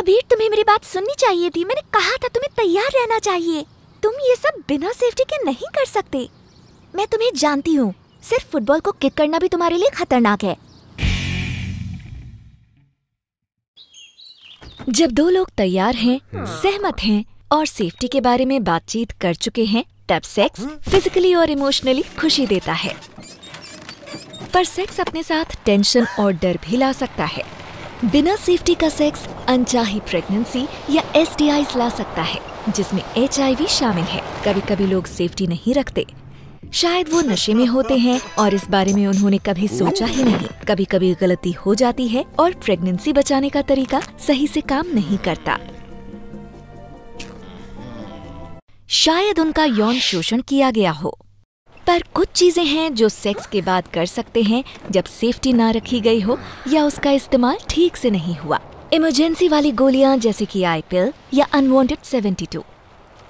कबीर तुम्हें मेरी बात सुननी चाहिए थी मैंने कहा था तुम्हें तैयार रहना चाहिए तुम ये सब बिना सेफ्टी के नहीं कर सकते मैं तुम्हें जानती हूँ सिर्फ फुटबॉल को किक करना भी तुम्हारे लिए खतरनाक है जब दो लोग तैयार हैं हाँ। सहमत हैं और सेफ्टी के बारे में बातचीत कर चुके हैं तब सेक्स फिजिकली हाँ। और इमोशनली खुशी देता है पर सेक्स अपने साथ टेंशन और डर भी ला सकता है बिना सेफ्टी का सेक्स अनचाही प्रेगनेंसी या एस ला सकता है जिसमें एच शामिल है कभी कभी लोग सेफ्टी नहीं रखते शायद वो नशे में होते हैं और इस बारे में उन्होंने कभी सोचा ही नहीं कभी कभी गलती हो जाती है और प्रेगनेंसी बचाने का तरीका सही से काम नहीं करता शायद उनका यौन शोषण किया गया हो पर कुछ चीजें हैं जो सेक्स के बाद कर सकते हैं जब सेफ्टी ना रखी गई हो या उसका इस्तेमाल ठीक से नहीं हुआ इमरजेंसी वाली गोलियां जैसे कि आई पिल या अनवांटेड 72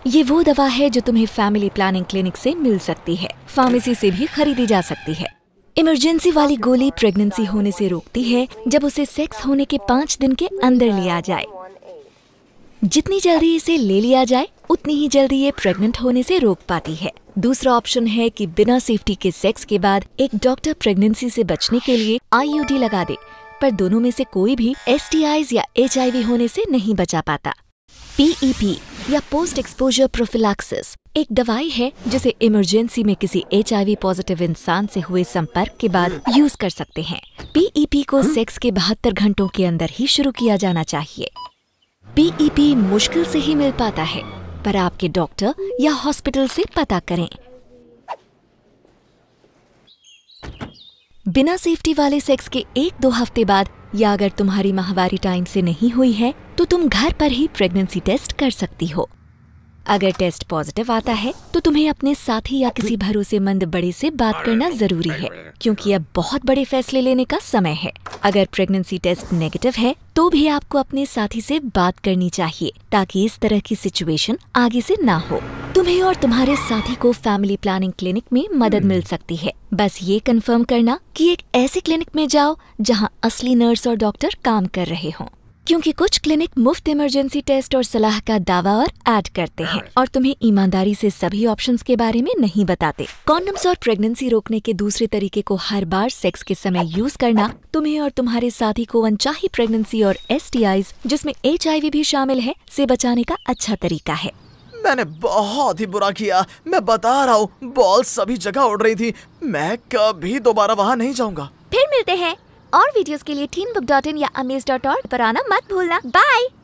ये वो दवा है जो तुम्हें फैमिली प्लानिंग क्लिनिक से मिल सकती है फार्मेसी से भी खरीदी जा सकती है इमरजेंसी वाली गोली प्रेगनेंसी होने से रोकती है जब उसे सेक्स होने के पाँच दिन के अंदर लिया जाए जितनी जल्दी इसे ले लिया जाए उतनी ही जल्दी ये प्रेग्नेंट होने से रोक पाती है दूसरा ऑप्शन है कि बिना सेफ्टी के सेक्स के बाद एक डॉक्टर प्रेगनेंसी से बचने के लिए आईयूडी लगा दे पर दोनों में से कोई भी एस या एच होने से नहीं बचा पाता पीईपी e या पोस्ट एक्सपोजर प्रोफिलाक्सिस एक दवाई है जिसे इमरजेंसी में किसी एच पॉजिटिव इंसान से हुए संपर्क के बाद यूज कर सकते हैं पीईपी e को सेक्स हम्म। के बहत्तर घंटों के अंदर ही शुरू किया जाना चाहिए पीईपी e मुश्किल से ही मिल पाता है पर आपके डॉक्टर या हॉस्पिटल से पता करें बिना सेफ्टी वाले सेक्स के एक दो हफ्ते बाद या अगर तुम्हारी माहवारी टाइम से नहीं हुई है तो तुम घर पर ही प्रेगनेंसी टेस्ट कर सकती हो अगर टेस्ट पॉजिटिव आता है तो तुम्हें अपने साथी या किसी भरोसेमंद बड़े से बात करना जरूरी है क्योंकि अब बहुत बड़े फैसले लेने का समय है अगर प्रेगनेंसी टेस्ट नेगेटिव है तो भी आपको अपने साथी से बात करनी चाहिए ताकि इस तरह की सिचुएशन आगे से ना हो तुम्हें और तुम्हारे साथी को फैमिली प्लानिंग क्लिनिक में मदद मिल सकती है बस ये कंफर्म करना कि एक ऐसे क्लिनिक में जाओ जहां असली नर्स और डॉक्टर काम कर रहे हों क्योंकि कुछ क्लिनिक मुफ्त इमरजेंसी टेस्ट और सलाह का दावा और ऐड करते हैं और तुम्हें ईमानदारी से सभी ऑप्शंस के बारे में नहीं बताते कॉन्डम्स और प्रेगनेंसी रोकने के दूसरे तरीके को हर बार सेक्स के समय यूज करना तुम्हें और तुम्हारे साथी को अनचाही प्रेगनेंसी और एस जिसमें एच भी शामिल है से बचाने का अच्छा तरीका है मैंने बहुत ही बुरा किया मैं बता रहा हूँ बॉल सभी जगह उड़ रही थी मैं कभी दोबारा वहाँ नहीं जाऊँगा फिर मिलते हैं और वीडियोस के लिए बुक डॉट इन या amaze.org पर आना मत भूलना बाय